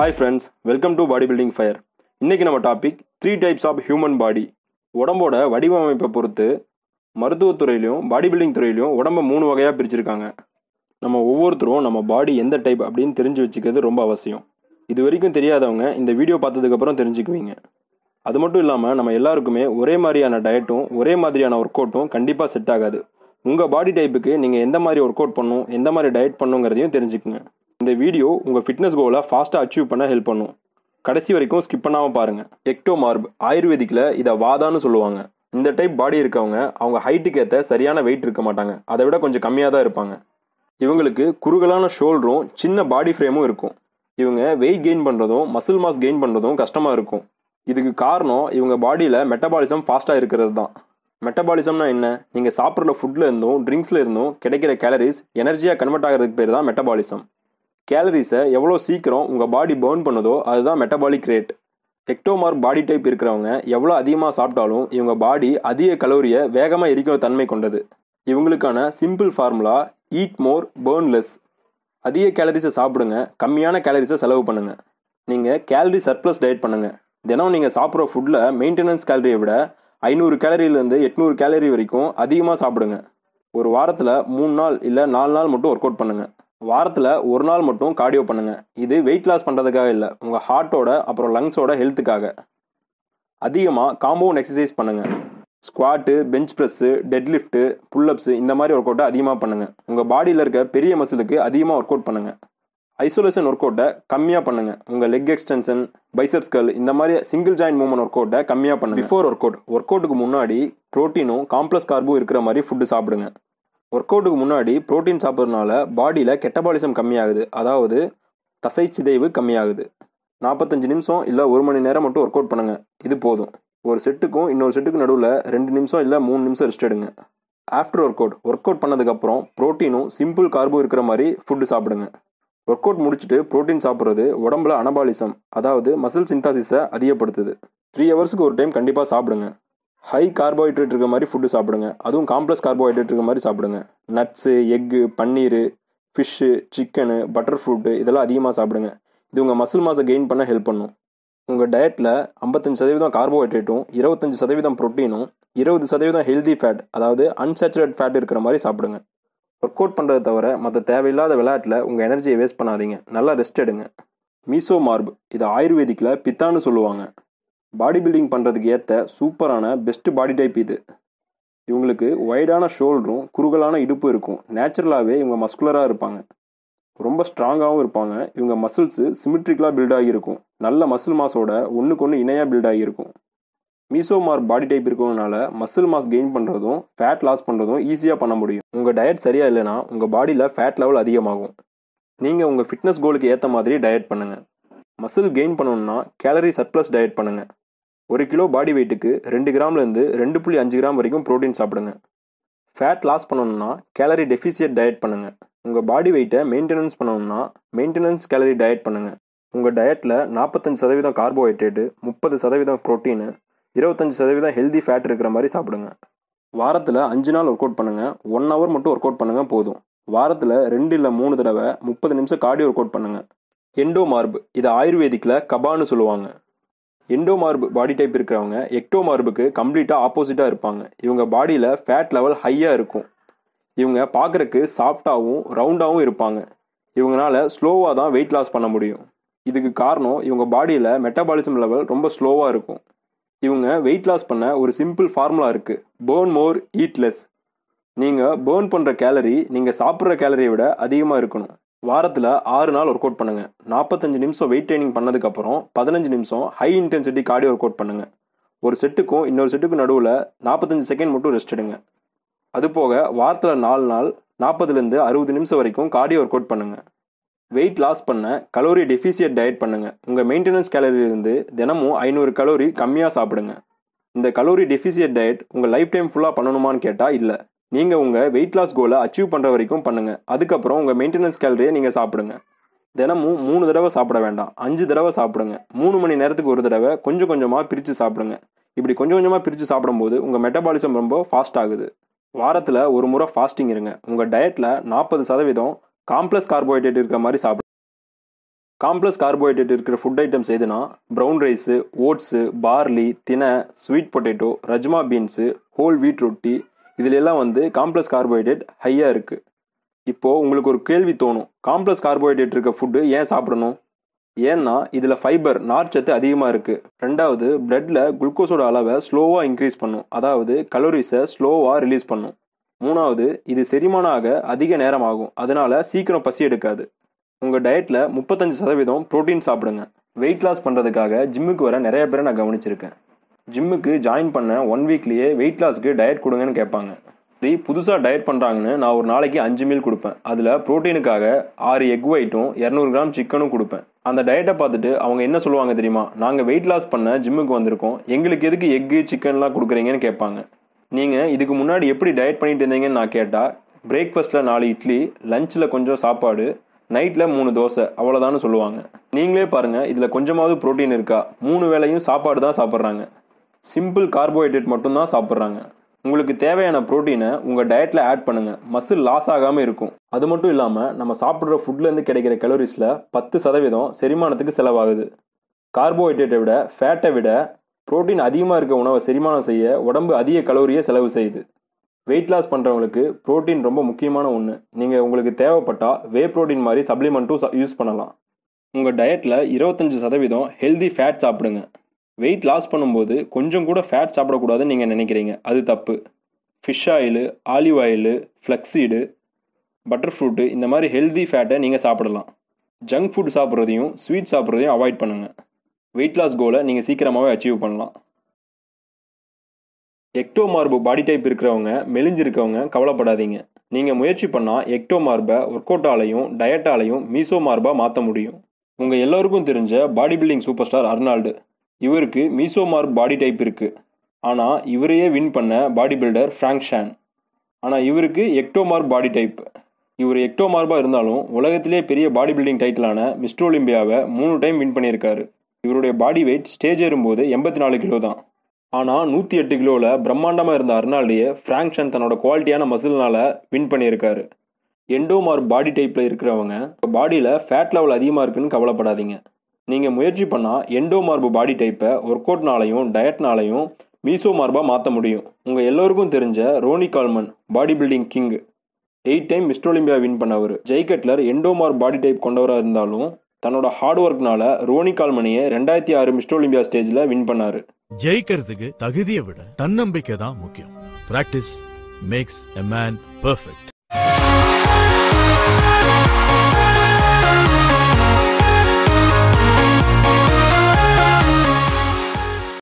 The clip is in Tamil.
hi friends welcome to body building fire இன்றைக்கி நம்ம topic three types of human body உடம்போட வடிவமைப்பை பொறுத்து மருத்துவத்துறையிலையும் பாடி பில்டிங் துறையிலையும் உடம்பை மூணு வகையாக பிரிச்சிருக்காங்க நம்ம ஒவ்வொருத்தரும் நம்ம பாடி எந்த டைப் அப்படின்னு தெரிஞ்சு வச்சுக்கிறது ரொம்ப அவசியம் இது வரைக்கும் தெரியாதவங்க இந்த வீடியோ பார்த்ததுக்கப்புறம் தெரிஞ்சுக்குவீங்க அது மட்டும் இல்லாமல் நம்ம எல்லாருக்குமே ஒரே மாதிரியான டயட்டும் ஒரே மாதிரியான ஒர்க் அவுட்டும் கண்டிப்பாக செட் ஆகாது உங்கள் பாடி டைப்புக்கு நீங்கள் எந்த மாதிரி ஒர்க் அவுட் பண்ணும் எந்த மாதிரி டயட் பண்ணுங்கிறதையும் தெரிஞ்சுக்குங்க இந்த வீடியோ உங்கள் ஃபிட்னஸ் கோலை ஃபாஸ்ட்டாக அச்சீவ் பண்ண ஹெல்ப் பண்ணும் கடைசி வரைக்கும் ஸ்கிப் பண்ணாமல் பாருங்கள் எக்டோ மார்பு ஆயுர்வேதிக்கில் இதை வாதான்னு சொல்லுவாங்க இந்த டைப் பாடி இருக்கவங்க அவங்க ஹைட்டுக்கு ஏற்ற சரியான வெயிட் இருக்க மாட்டாங்க அதை விட கொஞ்சம் கம்மியாக தான் இருப்பாங்க இவங்களுக்கு குறுகலான ஷோல்டரும் சின்ன பாடி ஃப்ரேமும் இருக்கும் இவங்க வெயிட் கெயின் பண்ணுறதும் மசில் மாஸ் கெயின் பண்ணுறதும் கஷ்டமாக இருக்கும் இதுக்கு காரணம் இவங்க பாடியில் மெட்டபாலிசம் ஃபாஸ்ட்டாக இருக்கிறது தான் மெட்டபாலிசம்னா என்ன நீங்கள் சாப்பிட்ற ஃபுட்டில் இருந்தும் ட்ரிங்க்ஸில் இருந்தும் கிடைக்கிற கேலரிஸ் எனர்ஜியாக கன்வெர்ட் ஆகிறதுக்கு பேர் தான் மெட்டபாலிசம் கேலரிஸை எவ்வளோ சீக்கிரம் உங்கள் பாடி பேர்ன் பண்ணதோ அதுதான் metabolic rate ectomorph body type இருக்கிறவங்க எவ்வளோ அதிகமாக சாப்பிட்டாலும் இவங்க பாடி அதிக கலோரியை வேகமாக எரிக்கிற தன்மை கொண்டது இவங்களுக்கான simple formula eat more burn less அதிக கேலரிஸை சாப்பிடுங்க கம்மியான கேலரிஸை செலவு பண்ணுங்கள் நீங்கள் கேலரி சர்ப்ளஸ் டயட் பண்ணுங்கள் தினம் நீங்கள் சாப்பிட்ற ஃபுட்டில் மெயின்டெனன்ஸ் கேலரியை விட ஐநூறு கேலரியிலேருந்து எட்நூறு கேலரி வரைக்கும் அதிகமாக சாப்பிடுங்க ஒரு வாரத்தில் மூணு நாள் இல்லை நாலு நாள் மட்டும் ஒர்க் அவுட் பண்ணுங்கள் வாரத்தில் ஒரு நாள் மட்டும் கார்டியோ பண்ணுங்கள் இது வெயிட் லாஸ் பண்ணுறதுக்காக இல்லை உங்கள் ஹார்ட்டோட அப்புறம் லங்ஸோட ஹெல்த்துக்காக அதிகமாக காம்பவுண்ட் எக்ஸசைஸ் பண்ணுங்கள் squat bench press deadlift pullups இந்த மாதிரி ஒர்க் அவுட்டை அதிகமாக பண்ணுங்கள் உங்கள் பாடியில் இருக்க பெரிய மசிலுக்கு அதிகமாக ஒர்க் அவுட் பண்ணுங்கள் ஐசோலேஷன் ஒர்க் அவுட்டை கம்மியாக பண்ணுங்கள் உங்கள் லெக் எக்ஸ்டென்ஷன் பைசப்ஸ்கள் இந்த மாதிரி சிங்கிள் ஜாயின் மூமெண்ட் ஒர்க் அவுட்டை கம்மியாக பண்ணுங்கள் பிஃபோர் ஒர்க் அவுட் ஒர்க் அவுட்டுக்கு முன்னாடி ப்ரோட்டீனும் காம்ப்ளெக்ஸ் கார்பும் இருக்கிற மாதிரி ஃபுட்டு சாப்பிடுங்க ஒர்க் அவுட்டுக்கு முன்னாடி ப்ரோட்டீன் சாப்பிட்றதுனால பாடியில் கெட்டபாலிசம் கம்மியாகுது அதாவது தசை சிதைவு கம்மியாகுது நாற்பத்தஞ்சு நிமிஷம் இல்லை ஒரு மணி நேரம் மட்டும் ஒர்க் அவுட் பண்ணுங்கள் இது போதும் ஒரு செட்டுக்கும் இன்னொரு செட்டுக்கு நடுவில் ரெண்டு நிமிஷம் இல்லை மூணு நிமிஷம் ரெஸ்ட் எடுங்க after work out work out பண்ணதுக்கப்புறம் ப்ரோட்டீனும் சிம்பிள் கார்போ இருக்கிற மாதிரி ஃபுட்டு சாப்பிடுங்க ஒர்க் அவுட் முடிச்சுட்டு ப்ரோட்டீன் சாப்பிட்றது உடம்புல அனபாலிசம் அதாவது மசில் சிந்தாசிஸை அதிகப்படுத்துது த்ரீ ஹவர்ஸுக்கு ஒரு டைம் கண்டிப்பாக சாப்பிடுங்க ஹை கார்போஹைட்ரேட் இருக்க மாதிரி ஃபுட்டு சாப்பிடுங்க அதுவும் காம்ப்ளெக்ஸ் கார்போஹைட்ரேட் இருக்க மாதிரி சாப்பிடுங்க nuts egg paneer fish chicken butter fruit இதெல்லாம் அதிகமாக சாப்பிடுங்க இது உங்கள் மசில் மாசை கெயின் பண்ண ஹெல்ப் பண்ணும் உங்கள் டயட்டில் ஐம்பத்தஞ்சு சதவீதம் கார்போஹைட்ரேட்டும் இருபத்தஞ்சி சதவீதம் ப்ரோட்டீனும் இருபது சதவீதம் ஹெல்தி ஃபேட் அதாவது அன்சேச்சுரேட் ஃபேட் இருக்கிற மாதிரி சாப்பிடுங்க ஒர்க் அவுட் பண்ணுறதை தவிர மற்ற தேவையில்லாத விளையாட்டில் உங்கள் எனர்ஜியை வேஸ்ட் பண்ணாதீங்க நல்லா ரெஸ்ட் எடுங்க மீசோ மார்பு இது ஆயுர்வேதிக்கில் பித்தான்னு சொல்லுவாங்க பாடி பில்டிங் பண்ணுறதுக்கு ஏற்ற சூப்பரான பெஸ்ட்டு பாடி டைப் இது இவங்களுக்கு ஒய்டான ஷோல்டரும் குறுகலான இடுப்பு இருக்கும் நேச்சுரலாகவே இவங்க மஸ்குலராக இருப்பாங்க ரொம்ப ஸ்ட்ராங்காகவும் இருப்பாங்க இவங்க மசில்ஸு சிமிட்ரிக்கலாக பில்ட் ஆகியிருக்கும் நல்ல மசில் மாஸோட ஒன்றுக்கு ஒன்று இணையாக பில்ட் ஆகியிருக்கும் மீசோ மார் பாடி டைப் இருக்கிறதுனால மசில் மாஸ் கெயின் பண்ணுறதும் ஃபேட் லாஸ் பண்ணுறதும் ஈஸியாக பண்ண முடியும் உங்கள் டயட் சரியாக இல்லைனா உங்கள் பாடியில் ஃபேட் லெவல் அதிகமாகும் நீங்கள் உங்கள் ஃபிட்னஸ் கோலுக்கு ஏற்ற மாதிரி டயட் பண்ணுங்கள் மசில் கெயின் பண்ணணுன்னா கேலரி சர்ப்ளஸ் டயட் பண்ணுங்கள் ஒரு கிலோ பாடி வெயிட்டுக்கு ரெண்டு கிராம்லேருந்து ரெண்டு புள்ளி அஞ்சு கிராம் வரைக்கும் ப்ரோட்டீன் சாப்பிடுங்க ஃபேட் லாஸ் பண்ணணும்னா கேலரி டெஃபிசியட் டயட் பண்ணுங்கள் உங்கள் பாடி வெயிட்டை மெயின்டெனன்ஸ் பண்ணணும்னா மெயின்டெனன்ஸ் கேலரி டயட் பண்ணுங்கள் உங்கள் டயட்டில் நாற்பத்தஞ்சு சதவீதம் கார்போஹைட்ரேட்டு முப்பது சதவீதம் ப்ரோட்டீனு இருபத்தஞ்சி சதவீதம் ஹெல்தி ஃபேட் இருக்கிற மாதிரி சாப்பிடுங்க வாரத்தில் அஞ்சு நாள் ஒர்க் அவுட் பண்ணுங்கள் ஒன் ஹவர் மட்டும் ஒர்க் அவுட் பண்ணுங்கள் போதும் வாரத்தில் ரெண்டு இல்லை மூணு தடவை முப்பது நிமிஷம் கார்டியோ ஒர்க் அவுட் பண்ணுங்கள் எண்டோ மார்பு இதை ஆயுர்வேதிக்கில் கபான்னு சொல்லுவாங்க எண்டோமார்பு பாடி டைப் இருக்கிறவங்க எக்டோமார்புக்கு கம்ப்ளீட்டாக ஆப்போசிட்டாக இருப்பாங்க இவங்க பாடியில் ஃபேட் லெவல் ஹையாக இருக்கும் இவங்க பார்க்குறக்கு சாஃப்டாகவும் ரவுண்டாகவும் இருப்பாங்க இவங்களால ஸ்லோவாக தான் வெயிட் லாஸ் பண்ண முடியும் இதுக்கு காரணம் இவங்க பாடியில் மெட்டபாலிசம் லெவல் ரொம்ப ஸ்லோவாக இருக்கும் இவங்க வெயிட் லாஸ் பண்ண ஒரு சிம்பிள் ஃபார்முலா இருக்குது பேர்ன் மோர் ஈட்லெஸ் நீங்கள் பேர்ன் பண்ணுற கேலரி நீங்கள் சாப்பிட்ற கேலரியை விட அதிகமாக இருக்கணும் வாரத்தில் ஆறு நாள் ஒர்க் அவுட் பண்ணுங்கள் நாற்பத்தஞ்சு நிமிஷம் வெயிட் ட்ரைனிங் பண்ணதுக்கப்புறம் பதினஞ்சு நிமிஷம் high intensity cardio work out பண்ணுங்கள் ஒரு செட்டுக்கும் இன்னொரு செட்டுக்கும் நடுவில் நாற்பத்தஞ்சு செகண்ட் மட்டும் ரெஸ்ட் எடுங்க அதுபோக வாரத்தில் நாலு நாள் நாற்பதுலேருந்து அறுபது நிமிஷம் வரைக்கும் கார்டியோ ஒர்க் அவுட் பண்ணுங்கள் வெயிட் லாஸ் பண்ண கலோரி டெஃபிசியட் டயட் பண்ணுங்கள் உங்கள் மெயின்டெனன்ஸ் கேலரியிலிருந்து தினமும் ஐநூறு கலோரி கம்மியாக சாப்பிடுங்க இந்த கலோரி டெஃபிசியட் டயட் உங்கள் லைஃப் டைம் ஃபுல்லாக பண்ணணுமான்னு கேட்டால் இல்லை நீங்கள் உங்கள் வெயிட் லாஸ் கோலை அச்சீவ் பண்ணுற வரைக்கும் பண்ணுங்க அதுக்கப்புறம் உங்கள் மெயின்டெனன்ஸ் கேலரியை நீங்கள் சாப்பிடுங்க தினமும் மூணு தடவை சாப்பிட வேண்டாம் அஞ்சு தடவை சாப்பிடுங்க மூணு மணி நேரத்துக்கு ஒரு தடவை கொஞ்சம் கொஞ்சமாக பிரித்து சாப்பிடுங்க இப்படி கொஞ்சம் கொஞ்சமாக பிரித்து சாப்பிடும்போது உங்கள் மெட்டபாலிசம் ரொம்ப ஃபாஸ்ட் ஆகுது வாரத்தில் ஒரு முறை ஃபாஸ்டிங் இருங்க உங்கள் டயட்டில் நாற்பது சதவீதம் காம்ப்ளஸ் கார்போஹைட்ரேட் இருக்கிற மாதிரி சாப்பிடுங்க காம்ப்ளஸ் கார்போஹைட்ரேட் இருக்கிற ஃபுட் ஐட்டம்ஸ் எதுனா ப்ரௌன் ரைஸு ஓட்ஸு பார்லி தினை sweet potato rajma beans whole wheat ரொட்டி எல்லாம் வந்து காம்ப்ளெக்ஸ் கார்போஹைட்ரேட் ஹையாக இருக்குது இப்போது உங்களுக்கு ஒரு கேள்வி தோணும் காம்ப்ளெக்ஸ் கார்போஹைட்ரேட் இருக்க ஃபுட்டு ஏன் சாப்பிடணும் ஏன்னா இதில் ஃபைபர் நார்ச்சத்து அதிகமாக இருக்குது ரெண்டாவது பிரெட்டில் குளுக்கோஸோட அளவை ஸ்லோவாக இன்க்ரீஸ் பண்ணும் அதாவது கலோரிஸை ஸ்லோவாக ரிலீஸ் பண்ணும் மூணாவது இது செரிமானாக அதிக நேரம் ஆகும் அதனால சீக்கிரம் பசி எடுக்காது உங்கள் டயட்டில் முப்பத்தஞ்சு சதவீதம் ப்ரோட்டீன் சாப்பிடுங்க வெயிட் லாஸ் பண்ணுறதுக்காக ஜிம்முக்கு வர நிறைய பேரை நான் கவனிச்சிருக்கேன் ஜிம்முக்கு ஜாயின் பண்ண ஒன் வீக்லேயே வெயிட் லாஸ்க்கு டயட் கொடுங்கன்னு கேட்பாங்க இப்படி புதுசாக டயட் பண்ணுறாங்கன்னு நான் ஒரு நாளைக்கு அஞ்சு மீல் கொடுப்பேன் அதில் ப்ரோட்டீனுக்காக ஆறு எக் ஒயிட்டும் இரநூறு கிராம் சிக்கனும் கொடுப்பேன் அந்த டயட்டை பார்த்துட்டு அவங்க என்ன சொல்லுவாங்க தெரியுமா நாங்கள் வெயிட் லாஸ் பண்ண ஜிம்முக்கு வந்திருக்கோம் எங்களுக்கு எதுக்கு எக்கு சிக்கன்லாம் கொடுக்குறீங்கன்னு கேட்பாங்க நீங்கள் இதுக்கு முன்னாடி எப்படி டயட் பண்ணிட்டு இருந்தீங்கன்னு நான் கேட்டால் பிரேக்ஃபாஸ்ட்டில் நாலு இட்லி லஞ்சில் கொஞ்சம் சாப்பாடு நைட்டில் மூணு தோசை அவ்வளோதான்னு சொல்லுவாங்க நீங்களே பாருங்கள் இதில் கொஞ்சமாவது ப்ரோட்டீன் இருக்கா மூணு வேலையும் சாப்பாடு தான் சாப்பிட்றாங்க சிம்பிள் கார்போஹைட்ரேட் மட்டும்தான் சாப்பிட்றாங்க உங்களுக்கு தேவையான ப்ரோட்டீனை உங்கள் டயட்டில் ஆட் பண்ணுங்கள் மசில் லாஸ் ஆகாமல் இருக்கும் அது மட்டும் இல்லாமல் நம்ம சாப்பிட்ற ஃபுட்லேருந்து கிடைக்கிற கலோரிஸில் பத்து சதவீதம் செரிமானத்துக்கு செலவாகுது கார்போஹைட்ரேட்டை விட ஃபேட்டை விட புரோட்டீன் அதிகமாக இருக்க உணவை செரிமானம் செய்ய உடம்பு அதிக கலோரியை செலவு செய்யுது வெயிட் லாஸ் பண்ணுறவங்களுக்கு ப்ரோட்டீன் ரொம்ப முக்கியமான ஒன்று நீங்கள் உங்களுக்கு தேவைப்பட்டால் வே ப்ரோட்டீன் மாதிரி சப்ளிமெண்ட்டும் யூஸ் பண்ணலாம் உங்கள் டயட்டில் இருபத்தஞ்சி சதவீதம் ஹெல்தி ஃபேட் சாப்பிடுங்க வெயிட் லாஸ் பண்ணும்போது கொஞ்சம் கூட ஃபேட் சாப்பிடக்கூடாதுன்னு நீங்கள் நினைக்கிறீங்க அது தப்பு fish oil olive oil flaxseed butter fruit இந்த மாதிரி ஹெல்தி ஃபேட்டை நீங்கள் சாப்பிடலாம் ஜங்க் ஃபுட் சாப்பிட்றதையும் ஸ்வீட் சாப்பிட்றதையும் அவாய்ட் பண்ணுங்கள் வெயிட் லாஸ் கோலை நீங்கள் சீக்கிரமாகவே அச்சீவ் பண்ணலாம் எக்டோ மார்பு பாடி டைப் இருக்கிறவங்க மெலிஞ்சிருக்கவங்க கவலைப்படாதீங்க நீங்கள் முயற்சி பண்ணால் எக்டோ மார்பை ஒர்க் அவுட்டாலையும் டயட்டாலையும் மீசோ மார்பாக மாற்ற முடியும் உங்கள் எல்லோருக்கும் தெரிஞ்ச body building super star Arnold இவருக்கு மீசோமார் பாடி டைப் இருக்குது ஆனால் இவரையே வின் பண்ண பாடி பில்டர் ஃப்ராங்க் ஷான் ஆனால் இவருக்கு எக்டோமார் பாடி டைப் இவர் எக்டோமார்பாக இருந்தாலும் உலகத்திலே பெரிய பாடி பில்டிங் டைட்டிலான மிஸ்டர் ஒலிம்பியாவை மூணு டைம் வின் பண்ணியிருக்காரு இவருடைய பாடி வெயிட் ஸ்டேஜ் ஏறும்போது எண்பத்தி நாலு கிலோ தான் ஆனால் நூற்றி எட்டு கிலோவில் பிரம்மாண்டமாக இருந்த அருணாலேயே ஃப்ராங்க் ஷன் தன்னோட குவாலிட்டியான மசில்னால் வின் பண்ணியிருக்காரு எண்டோமார் பாடி டைப்பில் இருக்கிறவங்க பாடியில் ஃபேட் லெவல் அதிகமாக இருக்குன்னு கவலைப்படாதீங்க நீங்கள் முயற்சி பண்ணால் எண்டோ மார்பு பாடி டைப்பை ஒர்க் அவுட்னாலையும் டயட்னாலையும் மீசோ மார்பாக மாற்ற முடியும் உங்கள் எல்லோருக்கும் தெரிஞ்ச Ronnie Coleman body building king eight time mister Olympia win பண்ணவர் ஜெய் கட்லர் எண்டோமார் பாடி டைப் கொண்டவராக இருந்தாலும் தன்னோட ஹார்ட் ஒர்க்னால ரோனி கால்மணியை ரெண்டாயிரத்தி ஆறு மிஸ்ட் ஒலிம்பியா ஸ்டேஜில் வின் பண்ணாரு ஜெயிக்கிறதுக்கு தகுதியை விட தன்னம்பிக்கை தான் முக்கியம் practice makes a man perfect